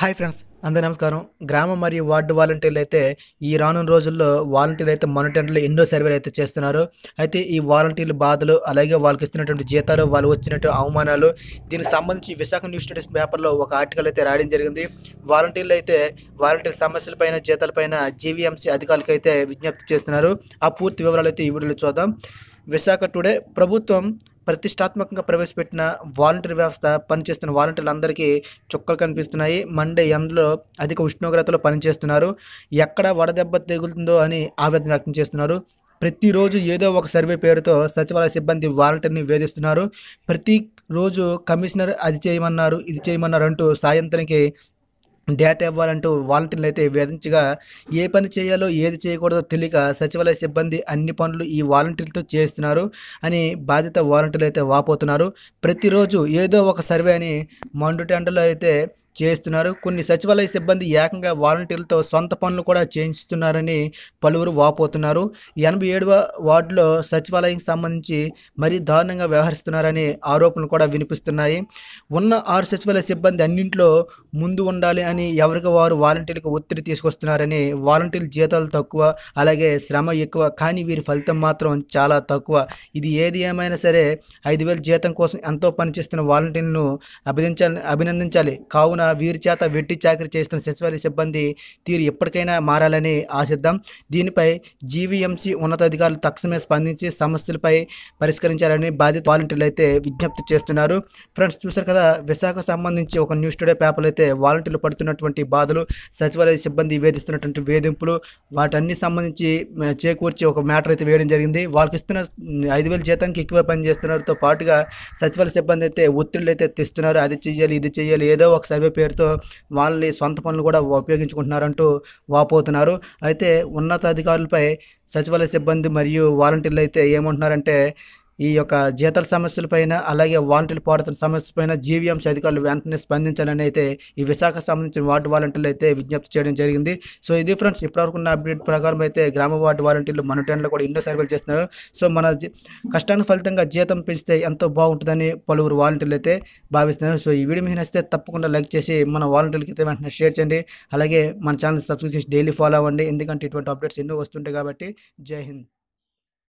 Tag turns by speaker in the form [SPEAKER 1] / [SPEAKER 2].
[SPEAKER 1] hi friends అందరి నమస్కారం గ్రామం మరియు వార్డు వాలంటీర్లు అయితే ఈ రానున్న రోజుల్లో వాలంటీర్లు అయితే మొన్నటంట్లో ఎన్నో సర్వేలు అయితే చేస్తున్నారు అయితే ఈ వాలంటీర్లు బాధలు అలాగే వాళ్ళకి ఇస్తున్నటువంటి జీతాలు వాళ్ళు వచ్చినటువంటి అవమానాలు దీనికి సంబంధించి విశాఖ న్యూస్ స్టేటస్ పేపర్లో ఒక ఆర్టికల్ అయితే రాయడం జరిగింది వాలంటీర్లు అయితే వాలంటీర్ సమస్యలపైన జీతాలపైన జీవీఎంసీ అధికారులకు అయితే విజ్ఞప్తి చేస్తున్నారు ఆ పూర్తి వివరాలు అయితే ఈ వీడియోలో చూద్దాం విశాఖ టుడే ప్రభుత్వం ప్రతిష్టాత్మకంగా ప్రవేశపెట్టిన వాలంటీర్ వ్యవస్థ పనిచేస్తున్న వాలంటీర్లందరికీ చుక్కలు కనిపిస్తున్నాయి మండే ఎండలో అధిక ఉష్ణోగ్రతలో పనిచేస్తున్నారు ఎక్కడ వడదెబ్బ తెగులుతుందో అని ఆవేదన వ్యక్తం చేస్తున్నారు ప్రతిరోజు ఏదో ఒక సర్వే పేరుతో సచివాలయ సిబ్బంది వాలంటీర్ని వేధిస్తున్నారు ప్రతి రోజు కమిషనర్ అది చేయమన్నారు ఇది చేయమన్నారు అంటూ సాయంత్రానికి డేటా ఇవ్వాలంటూ వాలంటీర్లు అయితే వేధించగా ఏ పని చేయాలో ఏది చేయకూడదో తెలియక సచివాలయ సిబ్బంది అన్ని పనులు ఈ వాలంటీర్లతో చేస్తున్నారు అని బాధిత వాలంటీర్లు అయితే వాపోతున్నారు ప్రతిరోజు ఏదో ఒక సర్వే అని మండుటెండలో అయితే చేస్తున్నారు కొన్ని సచివాలయ సిబ్బంది ఏకంగా వాలంటీర్లతో సొంత పనులు కూడా చేయిస్తున్నారని పలువురు వాపోతున్నారు ఎనభై ఏడవ వార్డులో సచివాలయం సంబంధించి మరీ దారుణంగా వ్యవహరిస్తున్నారని ఆరోపణలు కూడా వినిపిస్తున్నాయి ఉన్న ఆరు సచివాలయ సిబ్బంది అన్నింట్లో ముందు ఉండాలి అని ఎవరికి వారు వాలంటీర్లకు ఒత్తిడి తీసుకొస్తున్నారని వాలంటీర్లు జీతాలు తక్కువ అలాగే శ్రమ ఎక్కువ కానీ వీరి ఫలితం మాత్రం చాలా తక్కువ ఇది ఏది ఏమైనా సరే ఐదు వేల జీతం కోసం ఎంతో పనిచేస్తున్న వాలంటీర్లను అభినందించాలి అభినందించాలి కావున వీరి చేత వెట్టి చాకరీ చేస్తున్న సచివాలయ సిబ్బంది తీరు ఎప్పటికైనా మారాలని ఆశిద్దాం దీనిపై జీవీఎంసీ ఉన్నతాధికారులు తక్షణమే స్పందించి సమస్యలపై పరిష్కరించాలని బాధిత వాలంటీర్లు అయితే విజ్ఞప్తి చేస్తున్నారు ఫ్రెండ్స్ చూసారు కదా విశాఖ సంబంధించి ఒక న్యూస్ టుడే పేపర్లు అయితే వాలంటీర్లు పడుతున్నటువంటి బాధలు సచివాలయ సిబ్బంది వేధిస్తున్నటువంటి వేధింపులు వాటన్ని సంబంధించి చేకూర్చి ఒక మ్యాటర్ అయితే వేయడం జరిగింది వాళ్ళకి ఇస్తున్న ఐదు వేల జీతానికి ఎక్కువ పని చేస్తున్నారుతో పాటుగా సచివాలయ సిబ్బంది అయితే ఒత్తిళ్ళు అయితే తెస్తున్నారు అది చేయాలి ఇది చేయాలి ఏదో ఒక సర్వే పేరుతో వాళ్ళని సొంత పనులు కూడా ఉపయోగించుకుంటున్నారంటూ వాపోతున్నారు అయితే ఉన్నతాధికారులపై సచివాలయ సిబ్బంది మరియు వాలంటీర్లు అయితే ఏమంటున్నారంటే ఈ యొక్క జీతాల సమస్యలపైన అలాగే వాలంటీర్లు పోరాడుతున్న సమస్యలపైన జీవీఎంసీ అధికారులు వెంటనే స్పందించాలని అయితే ఈ విశాఖ సంబంధించిన వార్డు వాలంటీర్లు అయితే విజ్ఞప్తి చేయడం జరిగింది సో ఇది ఫ్రెండ్స్ ఇప్పటివరకు ఉన్న అప్డేట్ ప్రకారం అయితే గ్రామ వార్డు వాలంటీర్లు మన టైంలో కూడా ఎన్నో సర్వేలు చేస్తున్నారు సో మన కష్టానికి ఫలితంగా జీతం పెంచితే ఎంతో బాగుంటుందని పలువురు వాలంటీర్లు అయితే భావిస్తున్నారు సో ఈ వీడియో మీకు నచ్చితే తప్పకుండా లైక్ చేసి మన వాలంటీర్లకి అయితే వెంటనే షేర్ చేయండి అలాగే మన ఛానల్ సబ్స్క్రైబ్ చేసి డైలీ ఫాలో అవ్వండి ఎందుకంటే ఇటువంటి అప్డేట్స్ ఎన్నో వస్తుంటాయి కాబట్టి జై హింద్